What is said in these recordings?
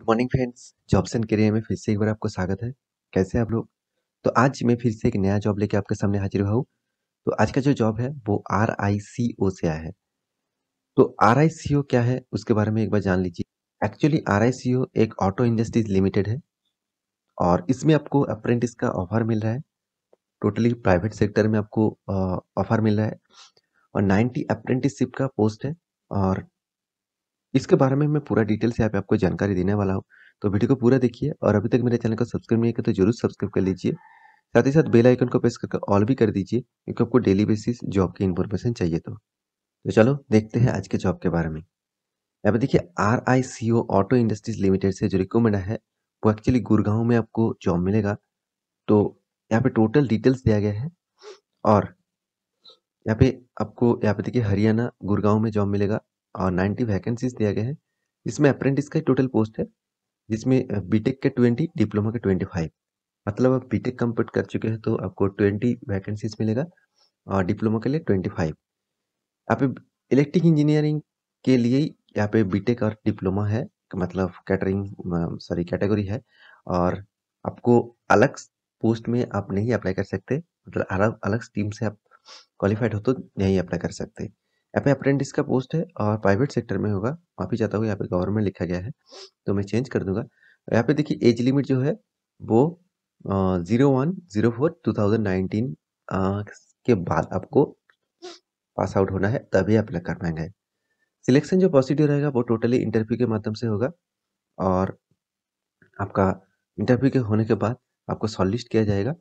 good morning friends jobs and career में फिर से एक बार आपको स्वागत है कैसे हैं आप लोग तो आज मैं फिर से एक नया जॉब लेके आपके सामने हाजिर हुआ हूँ तो आज का जो जॉब है वो आर आई सी ओ से आया है तो आर आई सी ओ क्या है उसके बारे में एक बार जान लीजिए एक्चुअली आर आई सी ओ एक ऑटो इंडस्ट्रीज लिमिटेड है और इसमें आपको अप्रेंटिस का ऑफर मिल रहा है टोटली प्राइवेट सेक्टर में आपको ऑफर मिल रहा है और नाइन्टी अप्रेंटिसशिप का पोस्ट है और इसके बारे में मैं पूरा डिटेल से यहाँ पे आपको जानकारी देने वाला हूँ तो वीडियो को पूरा देखिए और अभी तक मेरे चैनल को सब्सक्राइब नहीं किया तो जरूर सब्सक्राइब कर लीजिए साथ ही साथ बेल आइकन को प्रेस करके ऑल भी कर दीजिए क्योंकि आपको डेली बेसिस जॉब की इन्फॉर्मेशन चाहिए तो तो चलो देखते हैं आज के जॉब के बारे में यहाँ पे देखिए R I C O auto industries limited से जो रिकमेंड है वो एक्चुअली गुड़गांव में आपको जॉब मिलेगा तो यहाँ पे टोटल डिटेल्स दिया गया है और यहाँ पे आपको यहाँ पे देखिए हरियाणा गुड़गांव में जॉब मिलेगा और नाइन्टी वैकेंसीज दिया गया है इसमें अप्रेंटिस का टोटल पोस्ट है जिसमें बीटेक के ट्वेंटी डिप्लोमा के ट्वेंटी फाइव मतलब आप बीटेक कंप्लीट कर चुके हैं तो आपको ट्वेंटी वैकेंसीज मिलेगा और डिप्लोमा के लिए ट्वेंटी फाइव यहाँ पे इलेक्ट्रिक इंजीनियरिंग के लिए यहाँ पे बीटेक और डिप्लोमा है मतलब कैटरिंग सॉरी कैटेगरी है और आपको अलग पोस्ट में आप नहीं अप्लाई कर सकते मतलब अलग अलग स्टीम से आप क्वालिफाइड हो तो नहीं अप्लाई कर सकते यहाँ पे अप्रेंटिस का पोस्ट है और प्राइवेट सेक्टर में होगा माफी चाहता हूँ यहाँ पे गवर्नमेंट लिखा गया है तो मैं चेंज कर दूंगा यहाँ पे देखिए एज लिमिट जो है वो zero one zero four two thousand nineteen के बाद आपको पास आउट होना है तभी आप अप्लाई कर पाएंगे सिलेक्शन जो पॉजिटिव रहेगा वो टोटली इंटरव्यू के माध्यम से होगा और आपका इंटरव्यू के होने के बाद आपको सॉलिस्ट किया जाएगा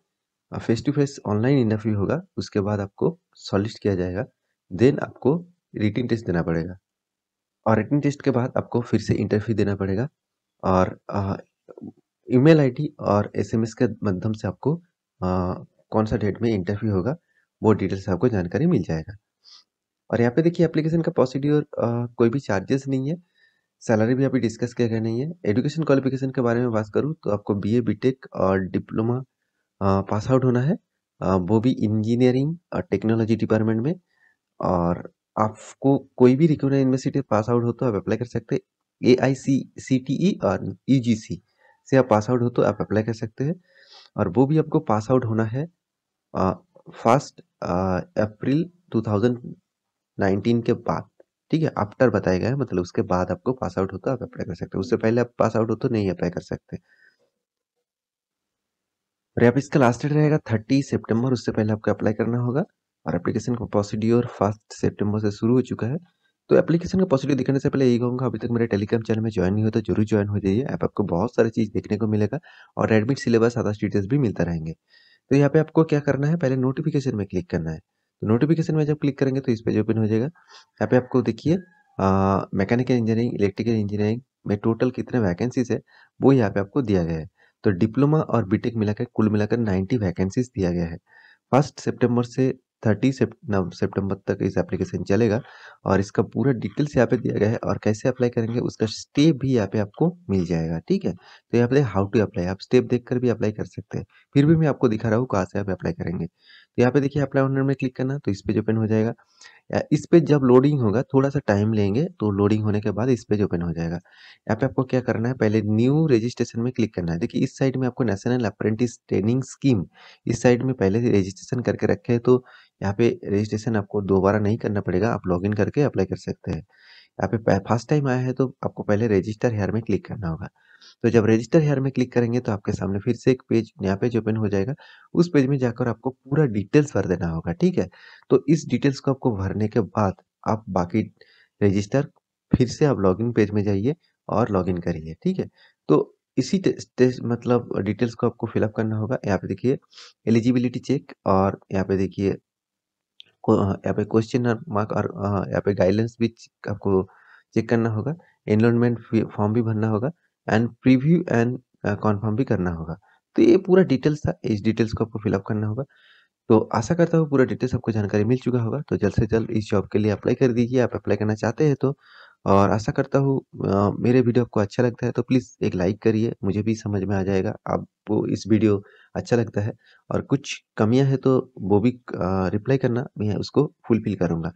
face to face online interview होगा उसके बाद आपको सॉलिस्ट किया जाएगा देन आपको रिटिन टेस्ट देना पड़ेगा और रिटिन टेस्ट के बाद आपको फिर से इंटरव्यू देना पड़ेगा और ईमेल आईडी और एसएमएस के माध्यम से आपको आ, कौन सा डेट में इंटरव्यू होगा वो डिटेल्स आपको जानकारी मिल जाएगा और यहाँ पे देखिए एप्लीकेशन का प्रोसीड्योर कोई भी चार्जेस नहीं है सैलरी भी अभी डिस्कस किया गया नहीं है एजुकेशन क्वालिफिकेशन के बारे में बात करूँ तो आपको बीए बीटेक और डिप्लोमा पास आउट होना है आ, वो भी इंजीनियरिंग और टेक्नोलॉजी डिपार्टमेंट में और आपको कोई भी रिक्रूटमेंट यूनिवर्सिटी पास आउट हो तो आप अप्लाई कर सकते ए आई सी सी टी ई और ई जी सी से आप पास आउट हो तो आप अप्लाई कर सकते हैं और वो भी आपको पास आउट होना है फर्स्ट अप्रैल 2019 के बाद ठीक है आफ्टर बताया गया है मतलब उसके बाद आपको पास आउट हो तो आप अप्लाई कर सकते हैं उससे पहले आप पास आउट हो तो नहीं अप्लाई कर सकते और आप इसका लास्ट डेट रहेगा थर्टी सितंबर उससे पहले आपको अप्लाई करना होगा और एप्लीकेशन का प्रोसीड्योर फर्स्ट सेप्टेम्बर से शुरू हो चुका है तो एप्लीकेशन का प्रोसीड्यूर दिखने से पहले यही कहूँगा अभी तक मेरे टेलीग्राम चैनल में ज्वाइन नहीं होता तो जरूर ज्वाइन हो जाइए ऐप आपको बहुत सारी चीज़ देखने को मिलेगा और एडमिट सिलेबस आधा स्टेटस भी मिलता रहेंगे तो यहाँ पे आपको क्या करना है पहले नोटिफिकेशन में क्लिक करना है तो नोटिफिकेशन में जब क्लिक करेंगे तो इस पेज ओपन हो जाएगा यहाँ पे आपको देखिए मैकेनिकल इंजीनियरिंग इलेक्ट्रिकल इंजीनियरिंग में टोटल कितने वैकेंसीज है वो यहाँ पे आपको दिया गया है तो डिप्लोमा और बीटेक मिलाकर कुल मिलाकर 90 वैकेंसीज दिया गया है फर्स्ट सितंबर से थर्टी सेप्टेम्बर तक इस एप्लीकेशन चलेगा और इसका पूरा डिटेल्स यहाँ पे दिया गया है और कैसे अप्लाई करेंगे उसका स्टेप भी यहाँ पे आपको मिल जाएगा ठीक है तो यहाँ पे हाउ टू अप्लाई आप स्टेप देखकर भी अप्लाई कर सकते हैं फिर भी मैं आपको दिखा रहा हूँ कहाँ से आप अप्लाई करेंगे तो यहाँ पे देखिए अप्लाई ऑनर में क्लिक करना तो इस पेज ओपन हो जाएगा इस पे जब लोडिंग होगा थोड़ा सा टाइम लेंगे तो लोडिंग होने के बाद इस पेज ओपन हो जाएगा यहाँ पे आपको क्या करना है पहले न्यू रजिस्ट्रेशन में क्लिक करना है देखिए इस साइड में आपको नेशनल अप्रेंटिस ट्रेनिंग स्कीम इस साइड में पहले रजिस्ट्रेशन करके रखे हैं तो यहाँ पे रजिस्ट्रेशन आपको दोबारा नहीं करना पड़ेगा आप लॉगिन करके अप्लाई कर सकते हैं यहाँ पे फर्स्ट टाइम आया है तो आपको पहले रजिस्टर हेयर में क्लिक करना होगा तो जब रजिस्टर हेयर में क्लिक करेंगे तो आपके सामने फिर से एक पेज यहाँ पेज ओपन हो जाएगा उस पेज में जाकर आपको पूरा डिटेल्स भर देना होगा ठीक है तो इस डिटेल्स को आपको भरने के बाद आप बाकी रजिस्टर फिर से आप लॉगिन पेज में जाइए और लॉगिन करिए ठीक है तो इसी टेस्ट मतलब डिटेल्स को आपको फिलअप करना होगा यहाँ पे देखिए एलिजिबिलिटी चेक और यहाँ पे देखिए यहाँ पे क्वेश्चन मार्क और यहाँ पे गाइडलाइंस भी आपको चेक करना होगा एनरोलमेंट फॉर्म भी भरना होगा एंड प्रीव्यू एंड कॉन्फर्म भी करना होगा तो ये पूरा डिटेल्स था इस डिटेल्स को आपको फिलअप करना होगा तो आशा करता हूँ पूरा डिटेल्स आपको जानकारी मिल चुका होगा तो जल्द से जल्द इस जॉब के लिए अप्लाई कर दीजिए आप अप्लाई करना चाहते हैं तो और आशा करता हूँ मेरे वीडियो आपको अच्छा लगता है तो प्लीज़ एक लाइक करिए मुझे भी समझ में आ जाएगा आपको इस वीडियो अच्छा लगता है और कुछ कमियां हैं तो वो भी रिप्लाई करना मैं उसको फुलफिल करूँगा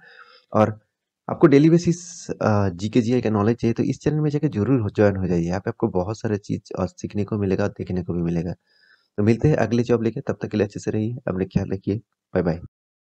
और आपको डेली बेसिस जी के जी का नॉलेज चाहिए तो इस चैनल में जाकर जरूर ज्वाइन हो जाइए यहाँ पे आपको बहुत सारे चीज़ और सीखने को मिलेगा और देखने को भी मिलेगा तो मिलते हैं अगले जॉब लेके तब तक के लिए अच्छे से रहिए अपने ख्याल रखिए बाय बाय